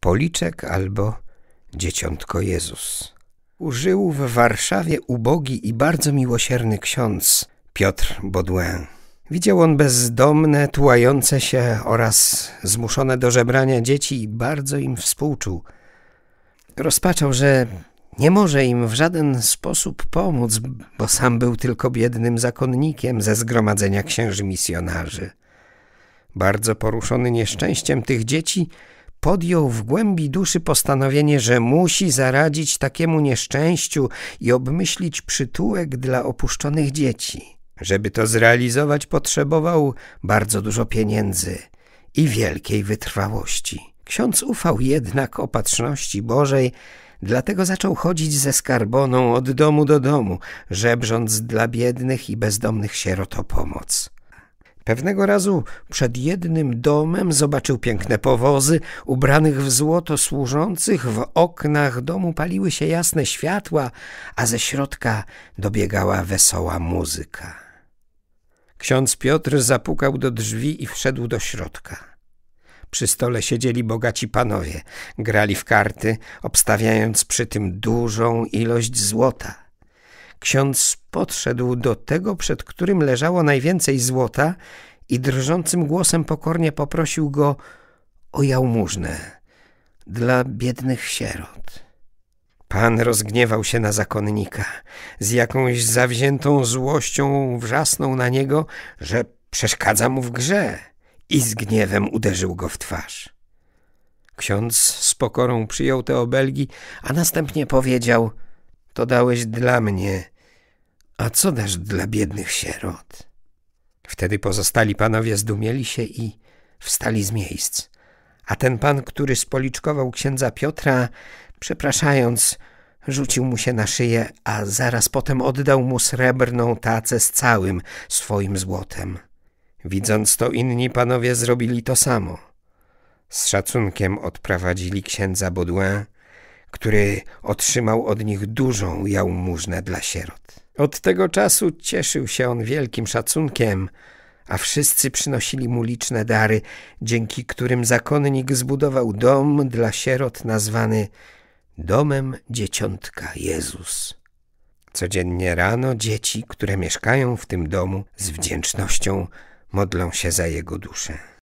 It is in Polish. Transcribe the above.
Policzek albo Dzieciątko Jezus. Użył w Warszawie ubogi i bardzo miłosierny ksiądz Piotr Baudouin. Widział on bezdomne, tułające się oraz zmuszone do żebrania dzieci i bardzo im współczuł. Rozpaczał, że nie może im w żaden sposób pomóc, bo sam był tylko biednym zakonnikiem ze zgromadzenia księży misjonarzy. Bardzo poruszony nieszczęściem tych dzieci, podjął w głębi duszy postanowienie, że musi zaradzić takiemu nieszczęściu i obmyślić przytułek dla opuszczonych dzieci. Żeby to zrealizować, potrzebował bardzo dużo pieniędzy i wielkiej wytrwałości. Ksiądz ufał jednak opatrzności Bożej, dlatego zaczął chodzić ze skarboną od domu do domu, żebrząc dla biednych i bezdomnych sierot o pomoc. Pewnego razu przed jednym domem zobaczył piękne powozy, ubranych w złoto służących, w oknach domu paliły się jasne światła, a ze środka dobiegała wesoła muzyka. Ksiądz Piotr zapukał do drzwi i wszedł do środka. Przy stole siedzieli bogaci panowie, grali w karty, obstawiając przy tym dużą ilość złota. Ksiądz podszedł do tego, przed którym leżało najwięcej złota i drżącym głosem pokornie poprosił go o jałmużnę dla biednych sierot. Pan rozgniewał się na zakonnika. Z jakąś zawziętą złością wrzasnął na niego, że przeszkadza mu w grze i z gniewem uderzył go w twarz. Ksiądz z pokorą przyjął te obelgi, a następnie powiedział – to dałeś dla mnie, a co dasz dla biednych sierot? Wtedy pozostali panowie zdumieli się i wstali z miejsc. A ten pan, który spoliczkował księdza Piotra, przepraszając, rzucił mu się na szyję, a zaraz potem oddał mu srebrną tacę z całym swoim złotem. Widząc to, inni panowie zrobili to samo. Z szacunkiem odprowadzili księdza Baudouin, który otrzymał od nich dużą jałmużnę dla sierot. Od tego czasu cieszył się on wielkim szacunkiem, a wszyscy przynosili mu liczne dary, dzięki którym zakonnik zbudował dom dla sierot nazwany Domem Dzieciątka Jezus. Codziennie rano dzieci, które mieszkają w tym domu, z wdzięcznością modlą się za jego duszę.